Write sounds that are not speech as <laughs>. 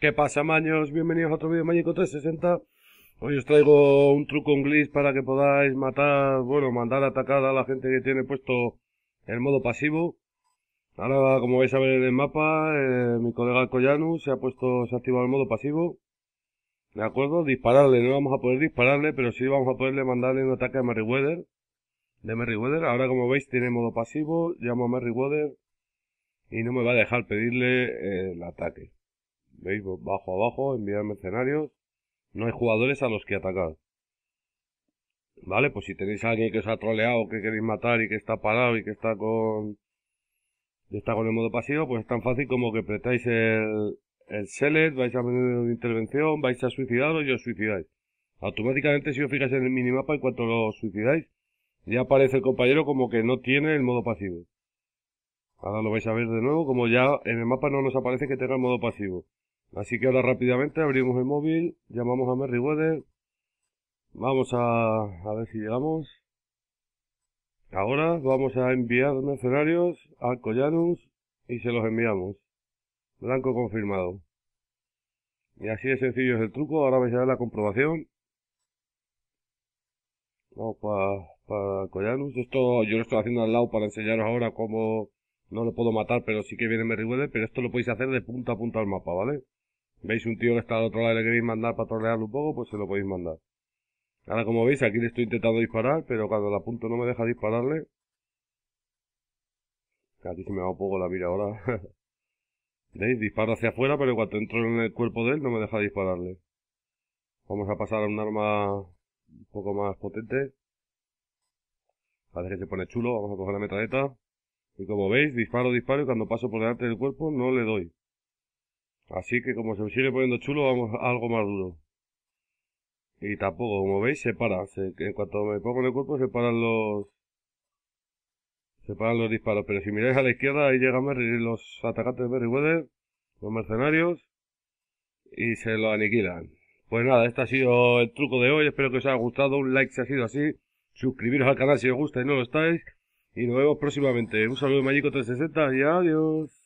¿Qué pasa, maños? Bienvenidos a otro vídeo Mágico 360. Hoy os traigo un truco en glitch para que podáis matar, bueno, mandar atacar a la gente que tiene puesto el modo pasivo. Ahora, como vais a ver en el mapa, eh, mi colega Collanu se ha puesto, se ha activado el modo pasivo. ¿De acuerdo? Dispararle, no vamos a poder dispararle, pero sí vamos a poderle mandarle un ataque a Weather de Merryweather. Ahora, como veis, tiene modo pasivo. Llamo a Merryweather y no me va a dejar pedirle eh, el ataque. ¿Veis? Bajo abajo, enviar mercenarios. No hay jugadores a los que atacar. ¿Vale? Pues si tenéis a alguien que os ha troleado, que queréis matar y que está parado y que está con... Está con el modo pasivo, pues es tan fácil como que apretáis el, el select, vais a menú de intervención, vais a suicidaros y os suicidáis. Automáticamente si os fijáis en el minimapa, en cuanto lo suicidáis, ya aparece el compañero como que no tiene el modo pasivo. Ahora lo vais a ver de nuevo, como ya en el mapa no nos aparece que tenga el modo pasivo. Así que ahora rápidamente abrimos el móvil, llamamos a Merryweather, Vamos a, a ver si llegamos. Ahora vamos a enviar mercenarios a Collanus y se los enviamos. Blanco confirmado. Y así de sencillo es el truco, ahora vais a ver la comprobación. No, para para Esto yo lo estoy haciendo al lado para enseñaros ahora cómo no lo puedo matar, pero sí que viene Merriweather, pero esto lo podéis hacer de punta a punta al mapa, ¿vale? Veis un tío que está al otro lado y le queréis mandar para un poco, pues se lo podéis mandar. Ahora como veis aquí le estoy intentando disparar, pero cuando la apunto no me deja dispararle. Aquí se me va un poco la mira ahora. <laughs> ¿Veis? Disparo hacia afuera, pero cuando entro en el cuerpo de él no me deja dispararle. Vamos a pasar a un arma un poco más potente. Parece que se pone chulo, vamos a coger la metralleta Y como veis, disparo, disparo y cuando paso por delante del cuerpo no le doy. Así que como se sigue poniendo chulo, vamos a algo más duro. Y tampoco, como veis, se para. en cuanto me pongo en el cuerpo, se paran los... Se paran los disparos. Pero si miráis a la izquierda, ahí llegan los atacantes de Merry los mercenarios, y se lo aniquilan. Pues nada, este ha sido el truco de hoy. Espero que os haya gustado. Un like si ha sido así. Suscribiros al canal si os gusta y no lo estáis. Y nos vemos próximamente. Un saludo de Magico360 y adiós.